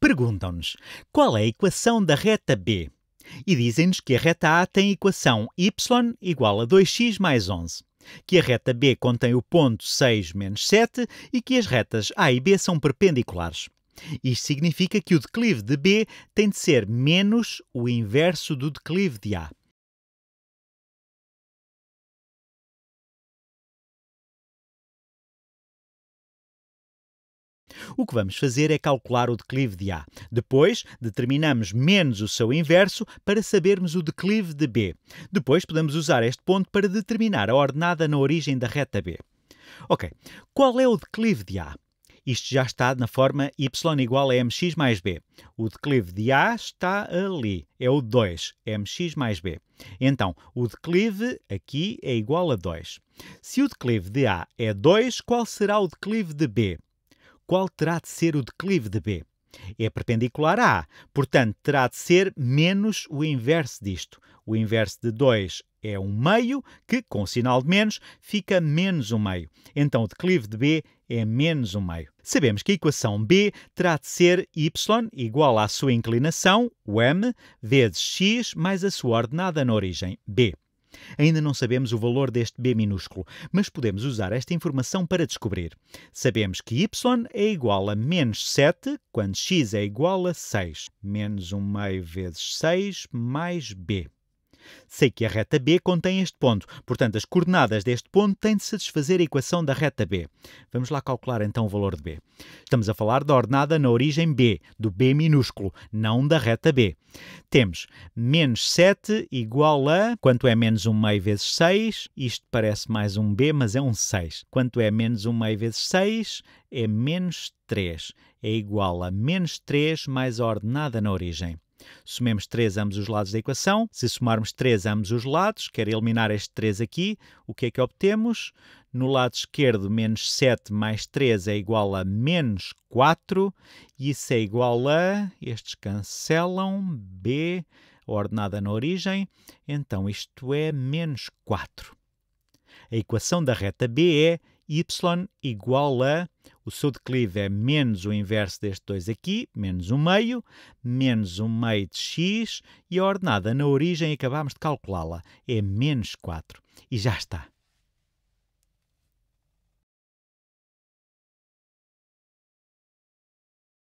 Perguntam-nos qual é a equação da reta B e dizem-nos que a reta A tem a equação y igual a 2x mais 11, que a reta B contém o ponto 6 menos 7 e que as retas A e B são perpendiculares. Isto significa que o declive de B tem de ser menos o inverso do declive de A. O que vamos fazer é calcular o declive de A. Depois, determinamos menos o seu inverso para sabermos o declive de B. Depois, podemos usar este ponto para determinar a ordenada na origem da reta B. Ok, qual é o declive de A? Isto já está na forma y igual a mx mais b. O declive de A está ali, é o 2, é mx mais b. Então, o declive aqui é igual a 2. Se o declive de A é 2, qual será o declive de B? qual terá de ser o declive de B. É perpendicular a A, portanto, terá de ser menos o inverso disto. O inverso de 2 é um meio, que, com o sinal de menos, fica menos um meio. Então, o declive de B é menos um meio. Sabemos que a equação B terá de ser y igual à sua inclinação, o m, vezes x, mais a sua ordenada na origem, b. Ainda não sabemos o valor deste b minúsculo, mas podemos usar esta informação para descobrir. Sabemos que y é igual a menos 7 quando x é igual a 6. Menos 1 meio vezes 6 mais b. Sei que a reta B contém este ponto, portanto, as coordenadas deste ponto têm de satisfazer a equação da reta B. Vamos lá calcular então o valor de B. Estamos a falar da ordenada na origem B, do B minúsculo, não da reta B. Temos menos 7 igual a. Quanto é menos 1 meio vezes 6? Isto parece mais um B, mas é um 6. Quanto é menos 1 meio vezes 6? É menos 3. É igual a menos 3 mais a ordenada na origem. Somemos 3 a ambos os lados da equação. Se somarmos 3 a ambos os lados, quero eliminar este 3 aqui, o que é que obtemos? No lado esquerdo, menos 7 mais 3 é igual a menos 4. E isso é igual a... Estes cancelam. B, ordenada na origem. Então, isto é menos 4. A equação da reta B é y igual a, o seu declive é menos o inverso deste 2 aqui, menos 1 meio, menos 1 meio de x, e a ordenada na origem acabámos de calculá-la, é menos 4. E já está.